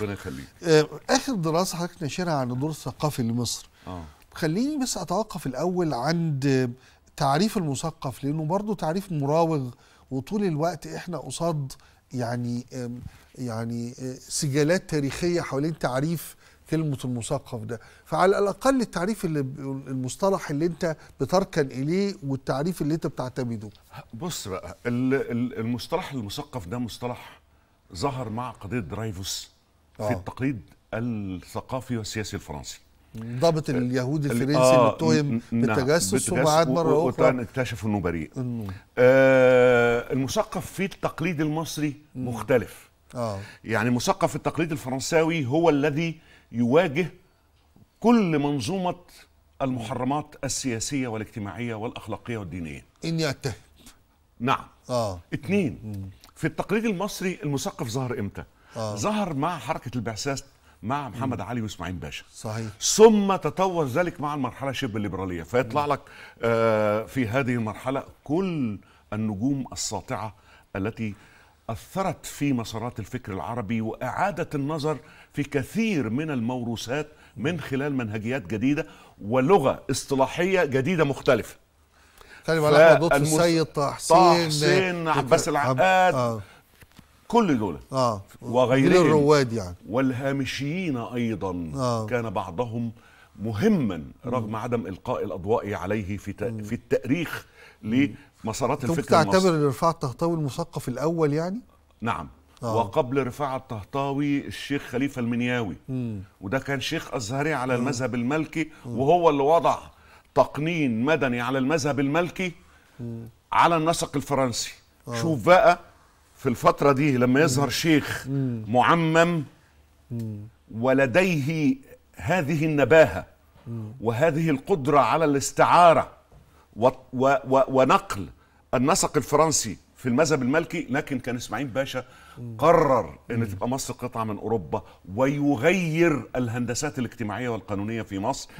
ربنا يخليك آه، اخر دراسه حضرتك ناشرها عن الدور الثقافي لمصر اه خليني بس اتوقف الاول عند تعريف المثقف لانه برضه تعريف مراوغ وطول الوقت احنا قصاد يعني يعني آه، سجالات تاريخيه حوالين تعريف كلمه المثقف ده فعلى الاقل التعريف اللي المصطلح اللي انت بتركن اليه والتعريف اللي انت بتعتمده بص بقى المصطلح المثقف ده مصطلح ظهر مع قضيه درايفوس في آه. التقليد الثقافي والسياسي الفرنسي ضابط آه، اليهودي الفرنسي آه اللي اتهم بالتجسس نعم، وبعد مره اخرى اكتشفوا انه بريء آه المثقف في التقليد المصري مختلف آه. يعني مثقف التقليد الفرنساوي هو الذي يواجه كل منظومه المحرمات السياسيه والاجتماعيه والاخلاقيه والدينيه اني اتهم نعم اه اتنين في التقليد المصري المثقف ظهر امتى؟ آه. ظهر مع حركه البعثات مع محمد علي واسماعيل باشا صحيح ثم تطور ذلك مع المرحله شبه الليبراليه فيطلع لك آه في هذه المرحله كل النجوم الساطعه التي اثرت في مسارات الفكر العربي واعاده النظر في كثير من الموروثات من خلال منهجيات جديده ولغه اصطلاحيه جديده مختلفه خلي بالك لطفي السيد طه حسين طه حسين عباس العقاد آه. كل دول اه وغيرهم من الرواد يعني والهامشيين ايضا آه. كان بعضهم مهما رغم م. عدم القاء الاضواء عليه في في التاريخ لمسارات الفكر المصري تعتبر رفاعة الطهطاوي المثقف الاول يعني نعم آه. وقبل رفاعة الطهطاوي الشيخ خليفه المنياوي مم. وده كان شيخ ازهري على آه. المذهب الملكي مم. وهو اللي وضع تقنين مدني على المذهب الملكي مم. على النسق الفرنسي آه. شوف بقى في الفترة دي لما يظهر شيخ معمم ولديه هذه النباهة وهذه القدرة على الاستعارة و و و ونقل النسق الفرنسي في المذهب المالكي لكن كان اسماعيل باشا قرر ان تبقى مصر قطعه من اوروبا ويغير الهندسات الاجتماعيه والقانونيه في مصر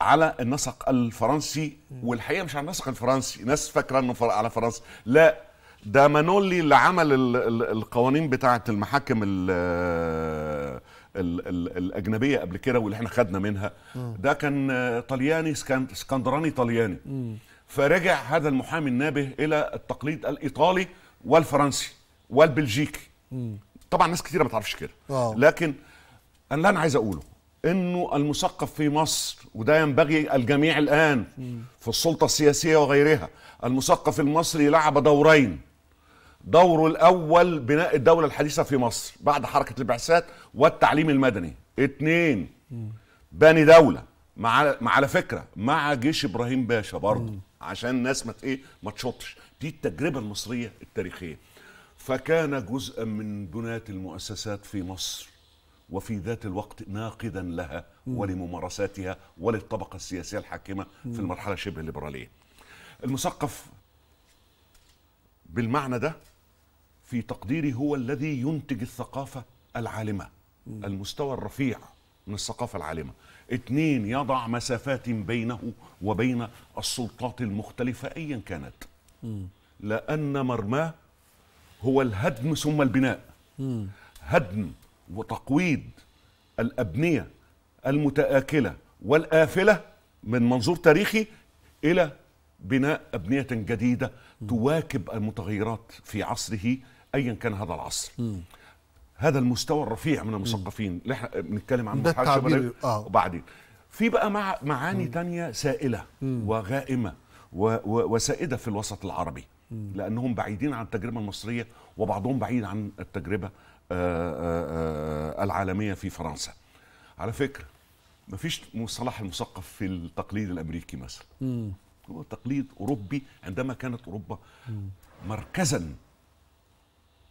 على النسق الفرنسي والحقيقه مش على النسق الفرنسي ناس فاكره انه على فرنسا لا ده مانولي اللي عمل القوانين بتاعه المحاكم الـ آه، الـ الاجنبيه قبل كده واللي احنا خدنا منها ده كان طلياني اسكندراني طلياني فرجع هذا المحامي النابه الى التقليد الايطالي والفرنسي والبلجيكي طبعا ناس كثيره ما تعرفش كده لكن انا اللي انا عايز اقوله انه المثقف في مصر وده ينبغي الجميع الان في السلطه السياسيه وغيرها المثقف المصري لعب دورين دوره الاول بناء الدوله الحديثه في مصر بعد حركه البعثات والتعليم المدني اتنين بني دوله مع على فكره مع جيش ابراهيم باشا برضه عشان الناس ما ايه ما تشطش دي التجربه المصريه التاريخيه فكان جزءا من بناة المؤسسات في مصر وفي ذات الوقت ناقدا لها ولممارساتها وللطبقة السياسية الحاكمة في المرحلة شبه الليبرالية المثقف بالمعنى ده في تقديري هو الذي ينتج الثقافة العالمة المستوى الرفيع من الثقافة العالمة اثنين يضع مسافات بينه وبين السلطات المختلفة أيا كانت لأن مرماه هو الهدم ثم البناء هدم وتقويض الأبنية المتآكلة والآفلة من منظور تاريخي إلى بناء أبنية جديدة تواكب المتغيرات في عصره ايا كان هذا العصر م. هذا المستوى الرفيع من المثقفين اللي احنا بنتكلم عنه ده آه. وبعدين في بقى مع معاني تانية سائلة م. وغائمة و و وسائدة في الوسط العربي م. لأنهم بعيدين عن التجربة المصرية وبعضهم بعيد عن التجربة آآ آه، آآ آه، آه، العالمية في فرنسا على فكرة مفيش مصطلح المثقف في التقليد الأمريكي مثلا هو تقليد أوروبي عندما كانت أوروبا م. مركزا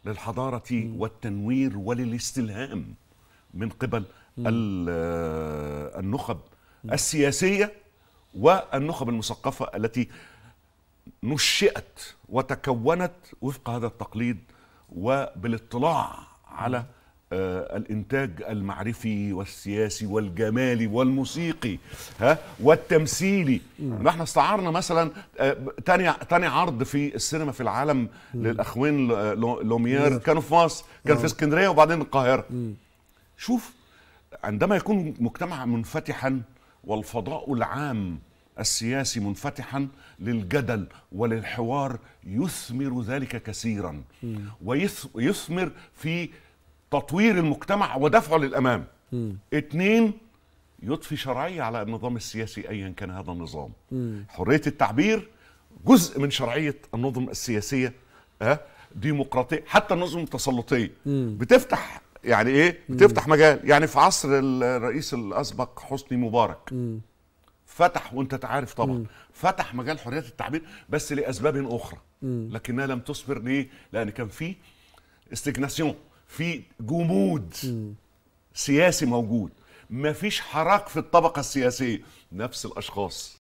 للحضارة والتنوير وللاستلهام من قبل آه، النخب السياسية والنخب المثقفة التي نشئت وتكونت وفق هذا التقليد وبالاطلاع على آه، الانتاج المعرفي والسياسي والجمالي والموسيقي ها والتمثيلي احنا استعرنا مثلا آه، تاني تاني عرض في السينما في العالم للاخوين لوميير كانوا في مصر كان في آه. اسكندريه وبعدين القاهره شوف عندما يكون مجتمع منفتحا والفضاء العام السياسي منفتحا للجدل وللحوار يثمر ذلك كثيرا ويثمر في تطوير المجتمع ودفعه للامام م. اتنين يضفي شرعيه على النظام السياسي ايا كان هذا النظام م. حريه التعبير جزء من شرعيه النظم السياسيه أه؟ ديمقراطيه حتى النظم التسلطيه بتفتح يعني ايه بتفتح م. مجال يعني في عصر الرئيس الاسبق حسني مبارك م. فتح وانت تعرف طبعا م. فتح مجال حريه التعبير بس لاسباب اخرى م. لكنها لم تصبر ليه لان كان في استجناسيون في جمود سياسي موجود مفيش حراك في الطبقه السياسيه نفس الاشخاص